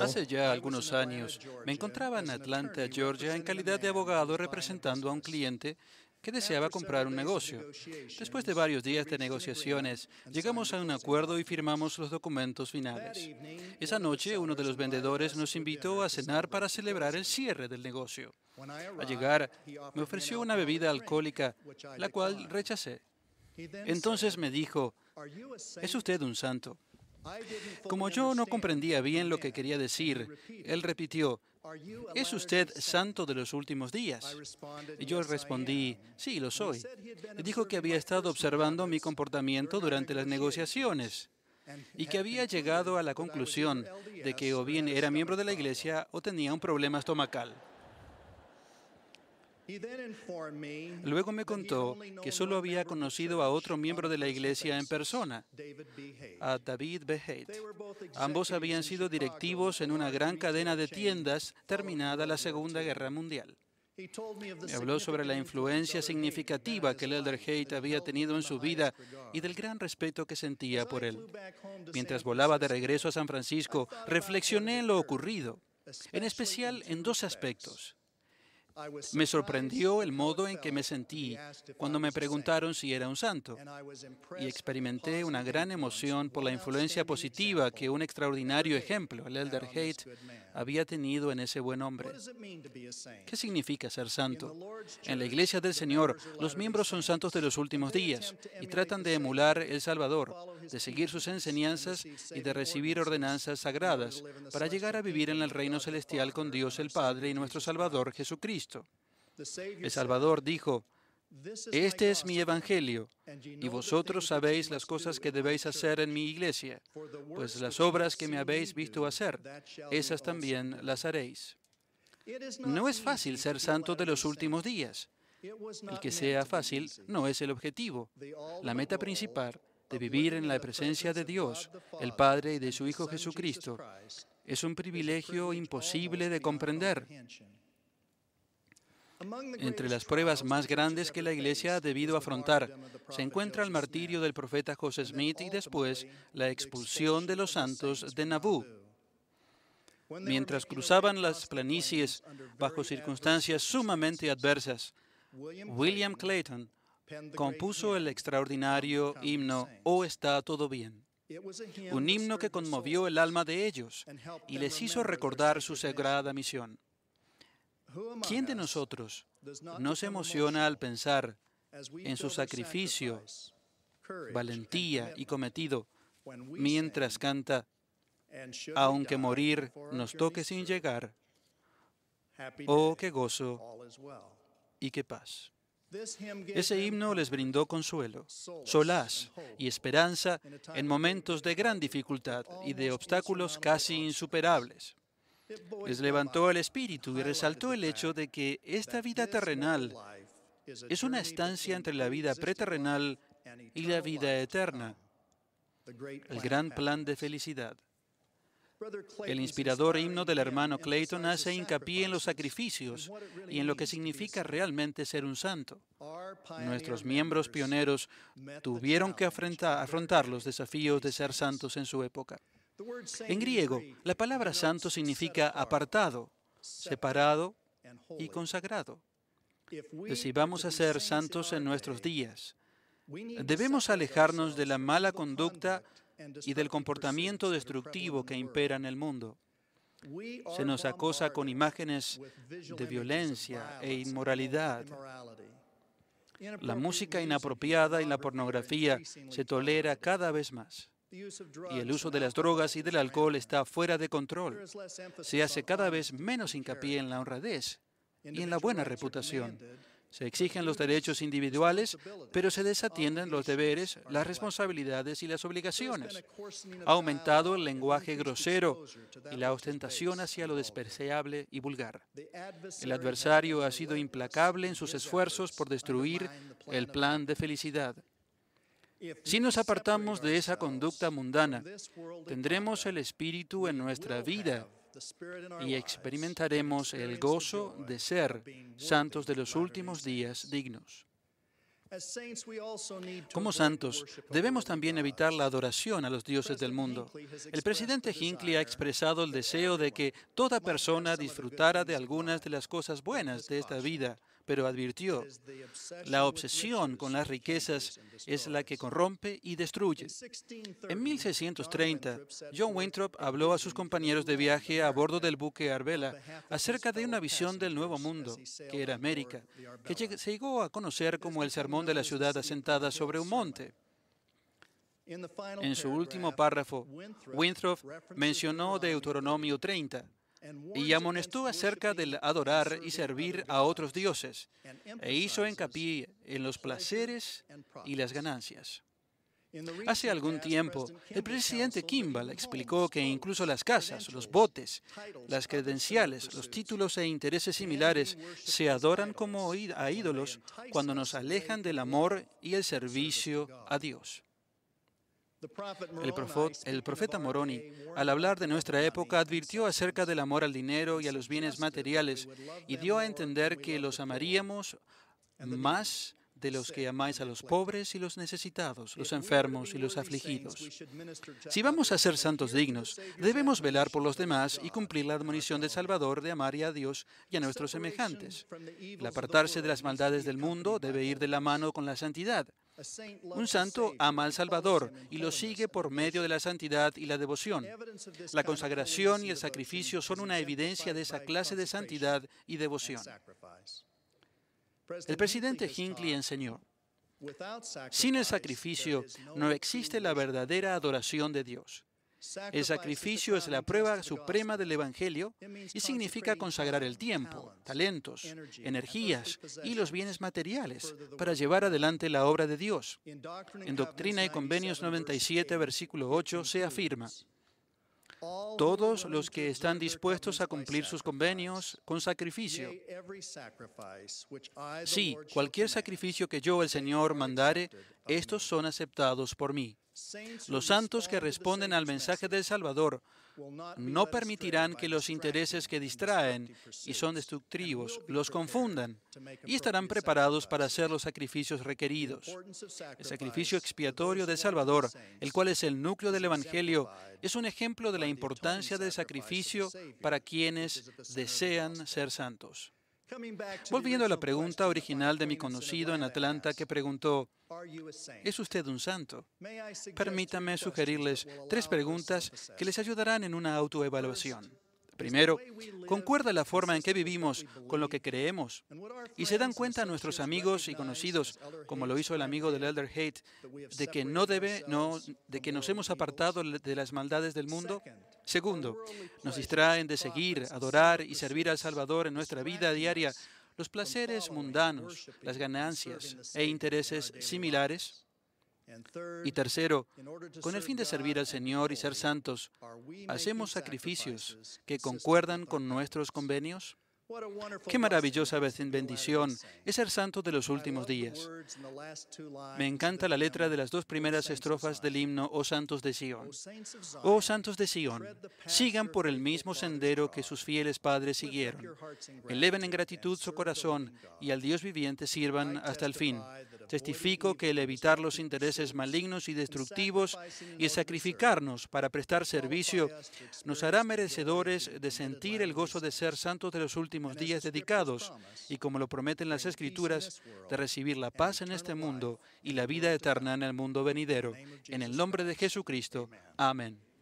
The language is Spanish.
Hace ya algunos años me encontraba en Atlanta, Georgia, en calidad de abogado representando a un cliente que deseaba comprar un negocio. Después de varios días de negociaciones, llegamos a un acuerdo y firmamos los documentos finales. Esa noche, uno de los vendedores nos invitó a cenar para celebrar el cierre del negocio. Al llegar, me ofreció una bebida alcohólica, la cual rechacé. Entonces me dijo, ¿es usted un santo? Como yo no comprendía bien lo que quería decir, él repitió, ¿es usted santo de los últimos días? Y yo respondí, sí, lo soy. dijo que había estado observando mi comportamiento durante las negociaciones y que había llegado a la conclusión de que o bien era miembro de la iglesia o tenía un problema estomacal. Luego me contó que solo había conocido a otro miembro de la iglesia en persona, a David Haidt. Ambos habían sido directivos en una gran cadena de tiendas terminada la Segunda Guerra Mundial. Me habló sobre la influencia significativa que el Elder Haight había tenido en su vida y del gran respeto que sentía por él. Mientras volaba de regreso a San Francisco, reflexioné en lo ocurrido, en especial en dos aspectos. Me sorprendió el modo en que me sentí cuando me preguntaron si era un santo y experimenté una gran emoción por la influencia positiva que un extraordinario ejemplo, el Elder Haight, había tenido en ese buen hombre. ¿Qué significa ser santo? En la Iglesia del Señor, los miembros son santos de los últimos días y tratan de emular el Salvador, de seguir sus enseñanzas y de recibir ordenanzas sagradas para llegar a vivir en el reino celestial con Dios el Padre y nuestro Salvador Jesucristo. El Salvador dijo, este es mi evangelio, y vosotros sabéis las cosas que debéis hacer en mi iglesia, pues las obras que me habéis visto hacer, esas también las haréis. No es fácil ser santo de los últimos días. El que sea fácil no es el objetivo. La meta principal de vivir en la presencia de Dios, el Padre y de su Hijo Jesucristo, es un privilegio imposible de comprender entre las pruebas más grandes que la Iglesia ha debido afrontar se encuentra el martirio del profeta José Smith y después la expulsión de los santos de Nauvoo. Mientras cruzaban las planicies bajo circunstancias sumamente adversas, William Clayton compuso el extraordinario himno Oh está todo bien, un himno que conmovió el alma de ellos y les hizo recordar su sagrada misión. ¿Quién de nosotros no se emociona al pensar en su sacrificio, valentía y cometido mientras canta, aunque morir nos toque sin llegar, oh, qué gozo y qué paz? Ese himno les brindó consuelo, solaz y esperanza en momentos de gran dificultad y de obstáculos casi insuperables les levantó el espíritu y resaltó el hecho de que esta vida terrenal es una estancia entre la vida preterrenal y la vida eterna, el gran plan de felicidad. El inspirador himno del hermano Clayton hace hincapié en los sacrificios y en lo que significa realmente ser un santo. Nuestros miembros pioneros tuvieron que afrontar los desafíos de ser santos en su época. En griego, la palabra santo significa apartado, separado y consagrado. Si vamos a ser santos en nuestros días, debemos alejarnos de la mala conducta y del comportamiento destructivo que impera en el mundo. Se nos acosa con imágenes de violencia e inmoralidad. La música inapropiada y la pornografía se tolera cada vez más y el uso de las drogas y del alcohol está fuera de control. Se hace cada vez menos hincapié en la honradez y en la buena reputación. Se exigen los derechos individuales, pero se desatienden los deberes, las responsabilidades y las obligaciones. Ha aumentado el lenguaje grosero y la ostentación hacia lo despreciable y vulgar. El adversario ha sido implacable en sus esfuerzos por destruir el plan de felicidad. Si nos apartamos de esa conducta mundana, tendremos el Espíritu en nuestra vida y experimentaremos el gozo de ser santos de los últimos días dignos. Como santos, debemos también evitar la adoración a los dioses del mundo. El presidente Hinckley ha expresado el deseo de que toda persona disfrutara de algunas de las cosas buenas de esta vida, pero advirtió, la obsesión con las riquezas es la que corrompe y destruye. En 1630, John Winthrop habló a sus compañeros de viaje a bordo del buque Arbela acerca de una visión del Nuevo Mundo, que era América, que se llegó a conocer como el sermón de la ciudad asentada sobre un monte. En su último párrafo, Winthrop mencionó Deuteronomio 30, y amonestó acerca del adorar y servir a otros dioses, e hizo hincapié en los placeres y las ganancias. Hace algún tiempo, el presidente Kimball explicó que incluso las casas, los botes, las credenciales, los títulos e intereses similares se adoran como a ídolos cuando nos alejan del amor y el servicio a Dios. El, profeta Moroni, al hablar de nuestra época, advirtió acerca del amor al dinero y a los bienes materiales y dio a entender que los amaríamos más de los que amáis a los pobres y los necesitados, los enfermos y los afligidos. Si vamos a ser santos dignos, debemos velar por los demás y cumplir la admonición de Salvador de amar a Dios y a nuestros semejantes. El apartarse de las maldades del mundo debe ir de la mano con la santidad. Un santo ama al Salvador y lo sigue por medio de la santidad y la devoción. La consagración y el sacrificio son una evidencia de esa clase de santidad y devoción. El presidente Hinckley enseñó, sin el sacrificio no existe la verdadera adoración de Dios. El sacrificio es la prueba suprema del Evangelio y significa consagrar el tiempo, talentos, energías y los bienes materiales para llevar adelante la obra de Dios. En Doctrina y Convenios 97, versículo 8, se afirma, todos los que están dispuestos a cumplir sus convenios con sacrificio. Sí, cualquier sacrificio que yo, el Señor, mandare, estos son aceptados por mí. Los santos que responden al mensaje del Salvador no permitirán que los intereses que distraen y son destructivos los confundan y estarán preparados para hacer los sacrificios requeridos. El sacrificio expiatorio del Salvador, el cual es el núcleo del Evangelio, es un ejemplo de la importancia del sacrificio para quienes desean ser santos. Volviendo a la pregunta original de mi conocido en Atlanta que preguntó, ¿es usted un santo? Permítame sugerirles tres preguntas que les ayudarán en una autoevaluación. Primero, concuerda la forma en que vivimos con lo que creemos. Y se dan cuenta nuestros amigos y conocidos, como lo hizo el amigo del Elder Hate, de que no debe, no, de que nos hemos apartado de las maldades del mundo. Segundo, nos distraen de seguir, adorar y servir al Salvador en nuestra vida diaria los placeres mundanos, las ganancias e intereses similares y tercero, con el fin de servir al Señor y ser santos, ¿hacemos sacrificios que concuerdan con nuestros convenios? Qué maravillosa bendición es ser santo de los últimos días. Me encanta la letra de las dos primeras estrofas del himno Oh santos de Sion. Oh, oh santos de Sion, sigan por el mismo sendero que sus fieles padres siguieron. Eleven en gratitud su corazón y al Dios viviente sirvan hasta el fin. Testifico que el evitar los intereses malignos y destructivos y el sacrificarnos para prestar servicio nos hará merecedores de sentir el gozo de ser santos de los últimos días días dedicados y como lo prometen las Escrituras, de recibir la paz en este mundo y la vida eterna en el mundo venidero. En el nombre de Jesucristo. Amén.